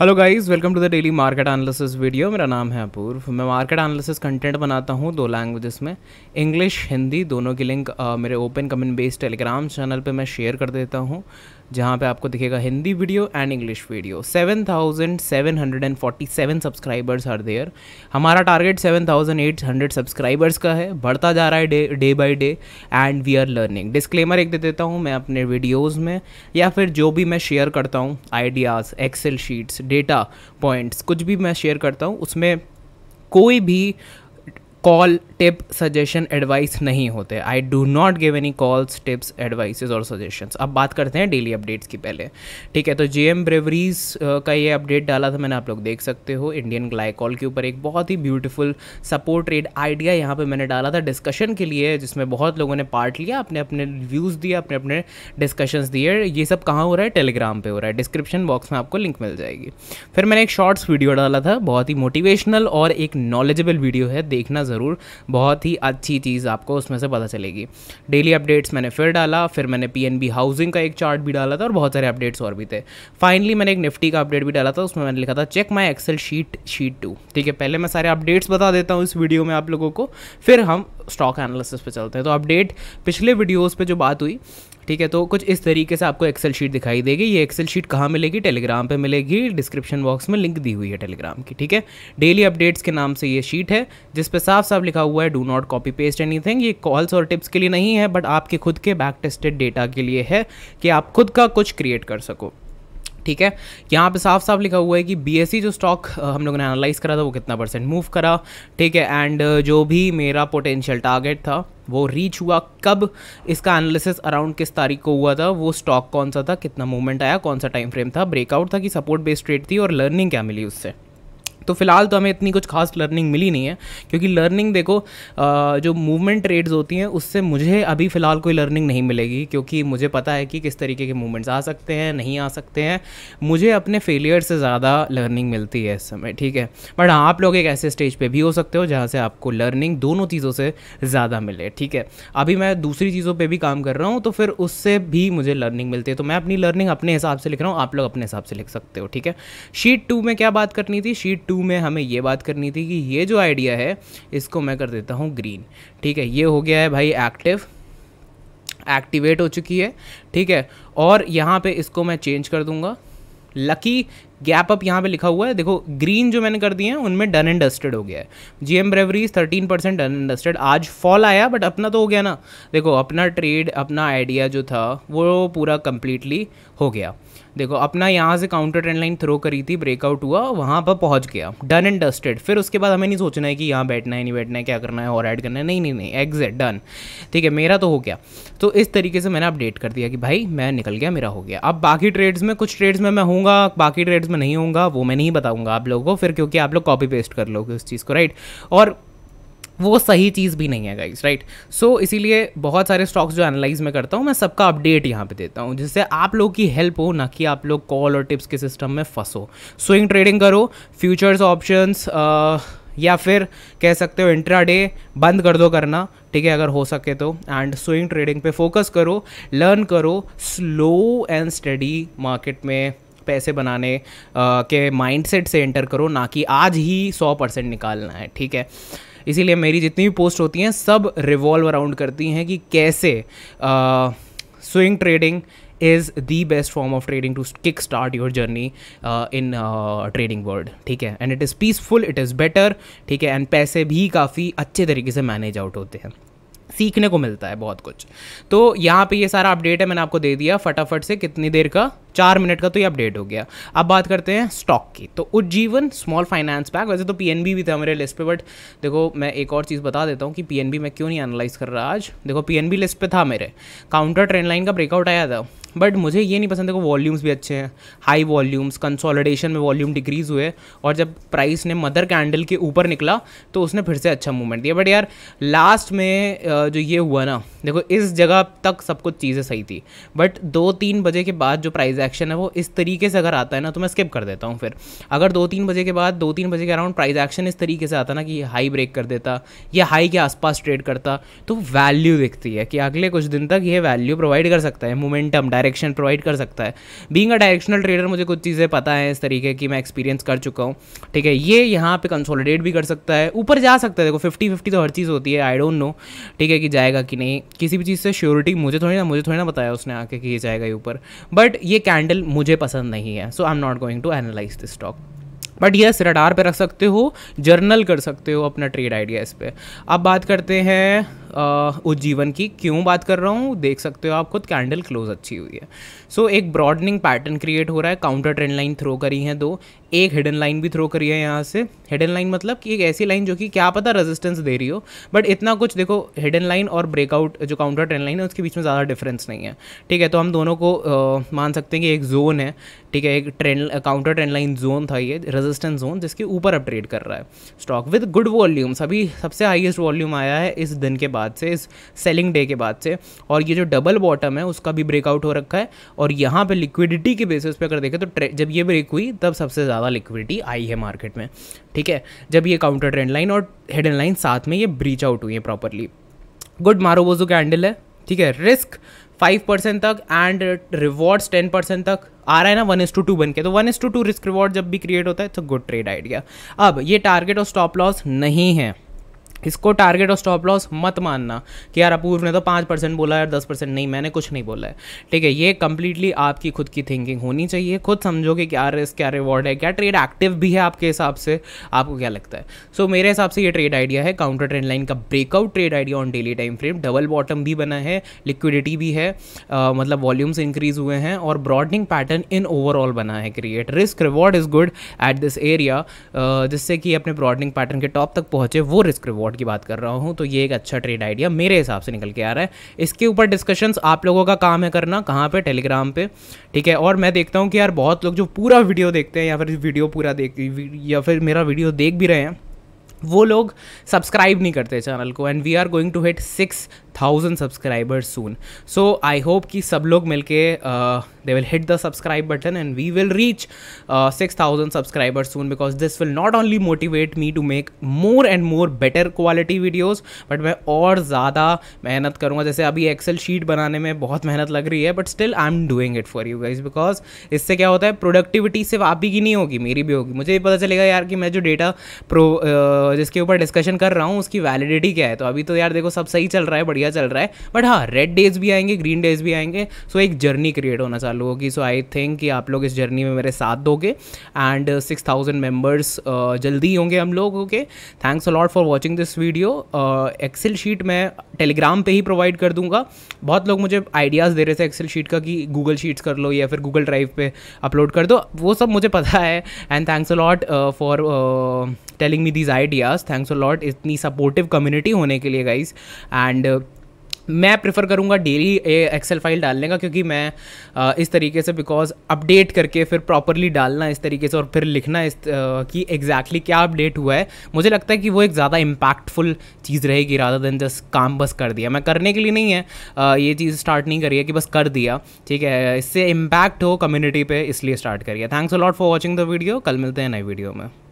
hello guys welcome to the daily market analysis video मेरा नाम है अपूर्व मैं मार्केट एनालिसिस कंटेंट बनाता हूँ दो लैंग्वेजेस में इंग्लिश हिंदी दोनों की लिंक uh, मेरे open comment based Telegram channel पे मैं शेयर कर देता हूँ जहाँ पे आपको दिखेगा Hindi video and English video 7,747 subscribers are there हमारा टारगेट 7,800 सब्सक्राइबर्स का है बढ़ता जा रहा है day day by day and we are learning disclaimer एक दे देता हूँ मैं अपने वीडियोज़ में या फिर जो भी मैं शेयर करता हूँ ideas excel sheets data points कुछ भी मैं शेयर करता हूँ उसमें कोई भी कॉल टिप सजेशन एडवाइस नहीं होते I do not give any calls tips advices और सजेशंस अब बात करते हैं डेली अपडेट्स की पहले ठीक है तो जे एम ब्रेवरीज का ये अपडेट डाला था मैंने आप लोग देख सकते हो इंडियन ग्लाइकॉल के ऊपर एक बहुत ही ब्यूटीफुल सपोर्ट रेड आइडिया यहाँ पे मैंने डाला था डिस्कशन के लिए जिसमें बहुत लोगों ने पार्ट लिया अपने अपने व्यूज़ दिए अपने अपने डिस्कशंस दिए ये सब कहाँ हो रहा है टेलीग्राम पर हो रहा है डिस्क्रिप्शन बॉक्स में आपको लिंक मिल जाएगी फिर मैंने एक शॉर्ट्स वीडियो डाला था बहुत ही मोटिवेशनल और एक नॉलेजेबल वीडियो है देखना जरूर ज़रूर बहुत ही अच्छी चीज़ आपको उसमें से पता चलेगी डेली अपडेट्स मैंने फिर डाला फिर मैंने पी हाउसिंग का एक चार्ट भी डाला था और बहुत सारे अपडेट्स और भी थे फाइनली मैंने एक निफ्टी का अपडेट भी डाला था उसमें मैंने लिखा था check my excel sheet sheet two ठीक है पहले मैं सारे अपडेट्स बता देता हूँ इस वीडियो में आप लोगों को फिर हम स्टॉक एनालिसिस पे चलते हैं तो अपडेट पिछले वीडियोस पे जो बात हुई ठीक है तो कुछ इस तरीके से आपको एक्सेल शीट दिखाई देगी ये एक्सेल शीट कहाँ मिलेगी टेलीग्राम पे मिलेगी डिस्क्रिप्शन बॉक्स में लिंक दी हुई है टेलीग्राम की ठीक है डेली अपडेट्स के नाम से ये शीट है जिस पे साफ साफ लिखा हुआ है do not copy paste anything ये कॉल्स और टिप्स के लिए नहीं है बट आपके खुद के बैक टेस्टेड डेटा के लिए है कि आप खुद का कुछ क्रिएट कर सको ठीक है यहाँ पे साफ साफ लिखा हुआ है कि बी e जो स्टॉक हम लोगों ने एनालाइज करा था वो कितना परसेंट मूव करा ठीक है एंड जो भी मेरा पोटेंशियल टारगेट था वो रीच हुआ कब इसका एनालिसिस अराउंड किस तारीख को हुआ था वो स्टॉक कौन सा था कितना मूवमेंट आया कौन सा टाइम फ्रेम था ब्रेकआउट था कि सपोर्ट बेस्ड ट्रेड थी और लर्निंग क्या मिली उससे तो फिलहाल तो हमें इतनी कुछ खास लर्निंग मिली नहीं है क्योंकि लर्निंग देखो जो मूवमेंट ट्रेड्स होती हैं उससे मुझे अभी फ़िलहाल कोई लर्निंग नहीं मिलेगी क्योंकि मुझे पता है कि किस तरीके के मूवमेंट्स आ सकते हैं नहीं आ सकते हैं मुझे अपने फेलियर से ज़्यादा लर्निंग मिलती है इस समय ठीक है बट हाँ आप लोग एक ऐसे स्टेज पर भी हो सकते हो जहाँ से आपको लर्निंग दोनों चीज़ों से ज़्यादा मिले ठीक है अभी मैं दूसरी चीज़ों पर भी काम कर रहा हूँ तो फिर उससे भी मुझे लर्निंग मिलती है तो मैं अपनी लर्निंग अपने हिसाब से लिख रहा हूँ आप लोग अपने हिसाब से लिख सकते हो ठीक है शीट टू में क्या बात करनी थी शीट टू टू में हमें ये बात करनी थी कि ये जो आइडिया है इसको मैं कर देता हूँ ग्रीन ठीक है ये हो गया है भाई एक्टिव एक्टिवेट हो चुकी है ठीक है और यहाँ पे इसको मैं चेंज कर दूँगा लकी गैप अप यहाँ पे लिखा हुआ है देखो ग्रीन जो मैंने कर दिए हैं उनमें डन एंड डस्टेड हो गया है G M breweries thirteen percent done and dusted आज फॉल आया बट अपना तो हो गया ना देखो अपना ट्रेड अपना आइडिया जो था वो पूरा कम्प्लीटली हो गया देखो अपना यहाँ से काउंटर ट्रेंड लाइन थ्रो करी थी ब्रेकआउट हुआ वहाँ पर पहुँच गया डन एंड डस्टेड फिर उसके बाद हमें नहीं सोचना है कि यहाँ बैठना है नहीं बैठना है क्या करना है और ऐड करना है नहीं नहीं नहीं एग्जैक्ट डन ठीक है मेरा तो हो गया तो इस तरीके से मैंने अपडेट कर दिया कि भाई मैं निकल गया मेरा हो गया अब बाकी ट्रेड्स में कुछ ट्रेड्स में मैं हूँगा बाकी ट्रेड्स स्लाइड्स में नहीं होगा वो मैं नहीं बताऊँगा आप लोगों को फिर क्योंकि आप लोग कॉपी पेस्ट कर लोगे उस चीज़ को राइट और वो सही चीज़ भी नहीं है गाइज राइट सो इसीलिए बहुत सारे स्टॉक्स जो एनालाइज में करता हूँ मैं सबका अपडेट यहाँ पे देता हूँ जिससे आप लोग की हेल्प हो ना कि आप लोग कॉल और टिप्स के सिस्टम में फंसो स्विंग ट्रेडिंग करो फ्यूचर्स ऑप्शंस या फिर कह सकते हो डे बंद कर दो करना ठीक है अगर हो सके तो एंड स्विंग ट्रेडिंग पे फोकस करो लर्न करो स्लो एंड स्टडी मार्केट में पैसे बनाने के माइंडसेट से एंटर करो ना कि आज ही सौ परसेंट निकालना है ठीक है इसीलिए मेरी जितनी भी पोस्ट होती हैं सब रिवॉल्व अराउंड करती हैं कि कैसे swing trading is the best form of trading to kick start your journey in trading world ठीक है and it is peaceful it is better ठीक है एंड पैसे भी काफ़ी अच्छे तरीके से मैनेज आउट होते हैं सीखने को मिलता है बहुत कुछ तो यहाँ पे ये सारा अपडेट है मैंने आपको दे दिया फटाफट से कितनी देर का चार मिनट का तो ये अपडेट हो गया अब बात करते हैं स्टॉक की तो उज्जीवन स्मॉल फाइनेंस बैंक वैसे तो पीएनबी भी था मेरे लिस्ट पे बट देखो मैं एक और चीज़ बता देता हूँ कि पीएनबी मैं क्यों नहीं एनालाइज कर रहा आज देखो पीएनबी लिस्ट पे था मेरे काउंटर ट्रेंड लाइन का ब्रेकआउट आया था बट मुझे ये नहीं पसंद है कि वॉल्यूम्स भी अच्छे हैं हाई वॉल्यूम्स कंसोलिडेशन में वॉल्यूम डिक्रीज़ हुए और जब प्राइस ने मदर कैंडल के ऊपर निकला तो उसने फिर से अच्छा मूवमेंट दिया बट यार लास्ट में जो ये हुआ ना देखो इस जगह तक सब कुछ चीज़ें सही थी बट दो तीन बजे के बाद जो प्राइस एक्शन है वो इस तरीके से अगर आता है ना तो मैं स्किप कर देता हूँ फिर अगर दो तीन बजे के बाद दो तीन बजे के अराउंड प्राइस एक्शन इस तरीके से आता ना कि हाई ब्रेक कर देता या हाई के आसपास ट्रेड करता तो वैल्यू दिखती है कि अगले कुछ दिन तक ये वैल्यू प्रोवाइड कर सकता है मोमेंटम डायरेक्ट डायरेक्शन प्रोवाइड कर सकता है बींग अ डायरेक्शनल ट्रेडर मुझे कुछ चीज़ें पता है इस तरीके की मैं एक्सपीरियंस कर चुका हूँ ठीक है ये यहाँ पे कंसोलिडेट भी कर सकता है ऊपर जा सकता है देखो फिफ्टी फिफ्टी तो हर चीज़ होती है आई डोंट नो ठीक है कि जाएगा कि नहीं किसी भी चीज़ से श्योरिटी मुझे थोड़ी ना मुझे थोड़ी ना बताया उसने आके कि ये जाएगा ही ऊपर बट ये कैंडल मुझे पसंद नहीं है so I am not going to analyse this stock but yes radar पे रख सकते हो जर्नल कर सकते हो अपना ट्रेड आइडिया इस पर अब बात करते हैं उज्जीवन की क्यों बात कर रहा हूँ देख सकते हो आप खुद कैंडल क्लोज अच्छी हुई है सो so, एक ब्रॉडनिंग पैटर्न क्रिएट हो रहा है काउंटर ट्रेंड लाइन थ्रो करी है दो एक हिडन लाइन भी थ्रो करी है यहाँ से हिडन लाइन मतलब कि एक ऐसी लाइन जो कि क्या पता रेजिस्टेंस दे रही हो बट इतना कुछ देखो हिडन लाइन और ब्रेकआउट जो काउंटर ट्रेंड लाइन है उसके बीच में ज़्यादा डिफरेंस नहीं है ठीक है तो हम दोनों को आ, मान सकते हैं कि एक जोन है ठीक है एक trend counter trend line zone था ये रेजिस्टेंस जोन जिसके ऊपर अब ट्रेड कर रहा है स्टॉक विद गुड वॉल्यूम्स अभी सबसे हाइएस्ट वॉल्यूम आया है इस दिन के बाद बाद से इस सेलिंग डे के बाद से और ये जो डबल बॉटम है उसका भी ब्रेकआउट हो रखा है और यहाँ पे लिक्विडिटी के बेसिस पे अगर देखें तो जब ये ब्रेक हुई तब सबसे ज़्यादा लिक्विडिटी आई है मार्केट में ठीक है जब ये काउंटर ट्रेंड लाइन और हेड एंड लाइन साथ में ये ब्रीच आउट हुई है प्रॉपरली गुड मारोबोजो का हैंडल है ठीक है रिस्क फाइव परसेंट तक एंड रिवॉर्ड्स टेन परसेंट तक आ रहा है ना वन एस टू टू बन के तो one is to two risk reward जब भी क्रिएट होता है तो गुड ट्रेड आइडिया अब ये टारगेट और स्टॉप लॉस नहीं है इसको टारगेट और स्टॉप लॉस मत मानना कि यार अपूर्व ने तो पाँच परसेंट बोला यार दस परसेंट नहीं मैंने कुछ नहीं बोला है ठीक है ये कम्प्लीटली आपकी खुद की थिंकिंग होनी चाहिए खुद समझोगे क्या रिस्क क्या रिवॉर्ड है क्या ट्रेड एक्टिव भी है आपके हिसाब से आपको क्या लगता है सो so, मेरे हिसाब से ये ट्रेड आइडिया है काउंटर ट्रेंड लाइन का breakout trade idea on daily time frame double bottom भी बना है लिक्विडिटी भी है आ, मतलब वॉल्यूम्स इंक्रीज हुए हैं और ब्रॉडनिंग पैटर्न इन ओवरऑल बना है create risk reward is good at this area जिससे कि अपने ब्रॉडनिंग पैटर्न के टॉप तक पहुंचे वो रिस्क रिवॉर्ड की बात कर रहा हूँ तो ये एक अच्छा ट्रेड आइडिया मेरे हिसाब से निकल के आ रहा है इसके ऊपर डिस्कशंस आप लोगों का काम है करना कहाँ पे टेलीग्राम पे ठीक है और मैं देखता हूँ कि यार बहुत लोग जो पूरा वीडियो देखते हैं या फिर वीडियो पूरा देख या फिर मेरा वीडियो देख भी रहे हैं वो लोग सब्सक्राइब नहीं करते चैनल को and we are going to hit six thousand subscribers soon so I hope कि सब लोग मिलके they will hit the subscribe button and we will reach six thousand subscribers soon because this will not only motivate me to make more and more better quality videos but मैं और ज़्यादा मेहनत करूँगा जैसे अभी एक्सेल शीट बनाने में बहुत मेहनत लग रही है but still I am doing it for you guys because इससे क्या होता है प्रोडक्टिविटी सिर्फ आप ही की नहीं होगी मेरी भी होगी मुझे पता चलेगा यार कि मैं जो डेटा प्रो uh, जिसके ऊपर डिस्कशन कर रहा हूँ उसकी वैलिडिटी क्या है तो अभी तो यार देखो सब सही चल रहा है बढ़िया बढ़िया चल रहा है बट हाँ रेड डेज भी आएंगे ग्रीन डेज भी आएंगे सो एक जर्नी क्रिएट होना चालू होगी सो आई थिंक कि आप लोग इस जर्नी में मेरे साथ दोगे एंड सिक्स थाउजेंड मेम्बर्स जल्दी होंगे हम लोग okay thanks a lot for watching this video excel sheet मैं टेलीग्राम पर ही प्रोवाइड कर दूंगा बहुत लोग मुझे आइडियाज़ दे रहे थे एक्सेल शीट का कि गूगल शीट्स कर लो या फिर गूगल ड्राइव पर अपलोड कर दो वो सब मुझे पता है and thanks a lot for telling me these ideas thanks a lot इतनी सपोर्टिव कम्युनिटी होने के लिए गाइज एंड मैं प्रेफर करूँगा डेली एक्सेल फाइल डालने का क्योंकि मैं आ, इस तरीके से बिकॉज अपडेट करके फिर प्रॉपरली डालना इस तरीके से और फिर लिखना इस कि एग्जैक्टली exactly क्या अपडेट हुआ है मुझे लगता है कि वो एक ज़्यादा इम्पैक्टफुल चीज़ रहेगी राधा देन जस्ट काम बस कर दिया मैं करने के लिए नहीं है आ, ये चीज़ स्टार्ट नहीं करी है कि बस कर दिया ठीक है इससे इम्पैक्ट हो कम्युनिटी पर इसलिए स्टार्ट करिए thanks a lot for watching the video कल मिलते हैं नए वीडियो में